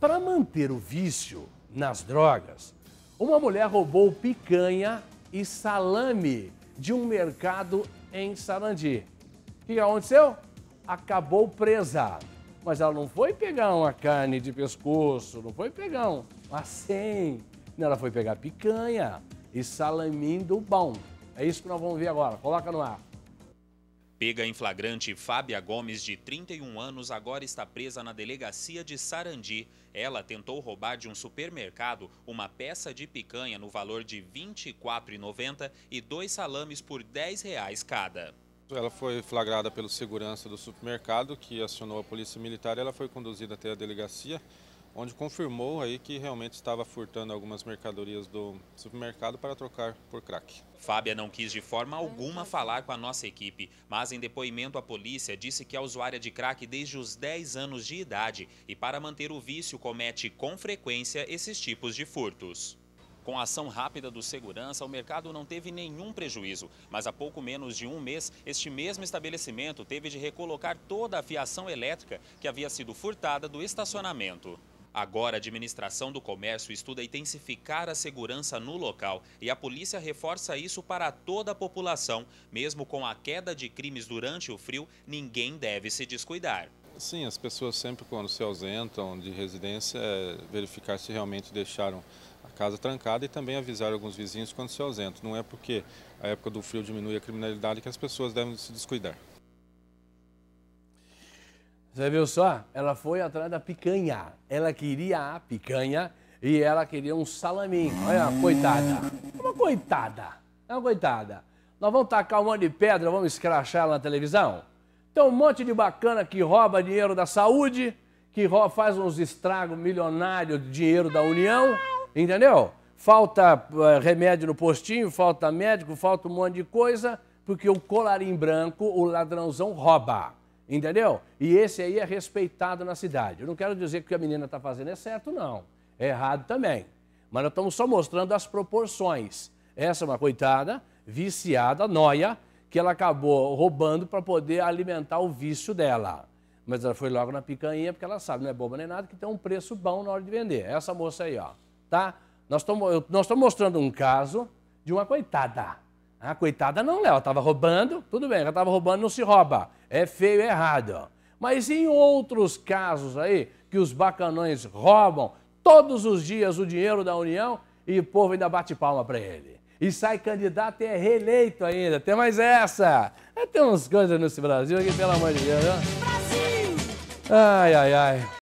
Para manter o vício nas drogas, uma mulher roubou picanha e salame de um mercado em Sarandi. O que aconteceu? Acabou presa. Mas ela não foi pegar uma carne de pescoço, não foi pegar um assim. Ela foi pegar picanha e salaminho do bom. É isso que nós vamos ver agora. Coloca no ar. Pega em flagrante, Fábia Gomes, de 31 anos, agora está presa na delegacia de Sarandi. Ela tentou roubar de um supermercado uma peça de picanha no valor de R$ 24,90 e dois salames por R$ 10 cada. Ela foi flagrada pelo segurança do supermercado, que acionou a polícia militar. Ela foi conduzida até a delegacia onde confirmou aí que realmente estava furtando algumas mercadorias do supermercado para trocar por crack. Fábia não quis de forma alguma falar com a nossa equipe, mas em depoimento à polícia disse que é usuária de crack desde os 10 anos de idade e para manter o vício comete com frequência esses tipos de furtos. Com a ação rápida do segurança, o mercado não teve nenhum prejuízo, mas há pouco menos de um mês, este mesmo estabelecimento teve de recolocar toda a fiação elétrica que havia sido furtada do estacionamento. Agora, a administração do comércio estuda intensificar a segurança no local e a polícia reforça isso para toda a população. Mesmo com a queda de crimes durante o frio, ninguém deve se descuidar. Sim, as pessoas sempre quando se ausentam de residência, é verificar se realmente deixaram a casa trancada e também avisar alguns vizinhos quando se ausentam. Não é porque a época do frio diminui a criminalidade que as pessoas devem se descuidar. Você viu só? Ela foi atrás da picanha. Ela queria a picanha e ela queria um salaminho. Olha, coitada. Uma coitada. É uma coitada. Nós vamos tacar um monte de pedra, vamos escrachar ela na televisão? Tem um monte de bacana que rouba dinheiro da saúde, que rouba, faz uns estragos milionários de dinheiro da União, entendeu? Falta uh, remédio no postinho, falta médico, falta um monte de coisa, porque o colarinho branco, o ladrãozão rouba. Entendeu? E esse aí é respeitado na cidade. Eu não quero dizer que o que a menina está fazendo é certo, não. É errado também. Mas nós estamos só mostrando as proporções. Essa é uma coitada, viciada, noia, que ela acabou roubando para poder alimentar o vício dela. Mas ela foi logo na picanha, porque ela sabe, não é boba nem nada, que tem um preço bom na hora de vender. Essa moça aí, ó. Tá? Nós estamos mostrando um caso de uma coitada ah, coitada não, Léo, ela roubando, tudo bem, ela tava roubando, não se rouba. É feio, é errado. Mas em outros casos aí, que os bacanões roubam todos os dias o dinheiro da União e o povo ainda bate palma para ele. E sai candidato e é reeleito ainda, tem mais essa. É, tem uns coisas nesse Brasil aqui, pelo amor de Deus. Brasil! Ai, ai, ai.